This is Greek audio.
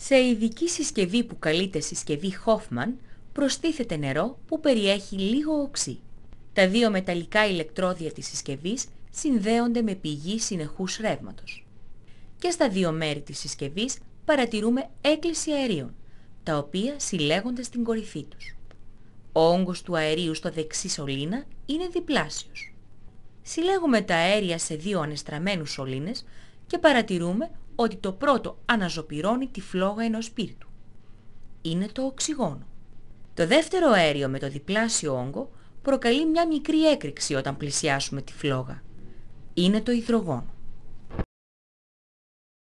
Σε ειδική συσκευή που καλείται συσκευή Hoffman προστίθεται νερό που περιέχει λίγο οξύ. Τα δύο μεταλλικά ηλεκτρόδια της συσκευής συνδέονται με πηγή συνεχούς ρεύματος. Και στα δύο μέρη της συσκευής παρατηρούμε έκκληση αερίων, τα οποία συλλέγονται στην κορυφή τους. Ο όγκος του αερίου στο δεξί σωλήνα είναι διπλάσιος. Συλλέγουμε τα αέρια σε δύο ανεστραμμένους σωλήνες και παρατηρούμε ότι το πρώτο αναζωπυρώνει τη φλόγα ενός σπίρτου. Είναι το οξυγόνο. Το δεύτερο αέριο με το διπλάσιο όγκο προκαλεί μια μικρή έκρηξη όταν πλησιάσουμε τη φλόγα. Είναι το υδρογόνο.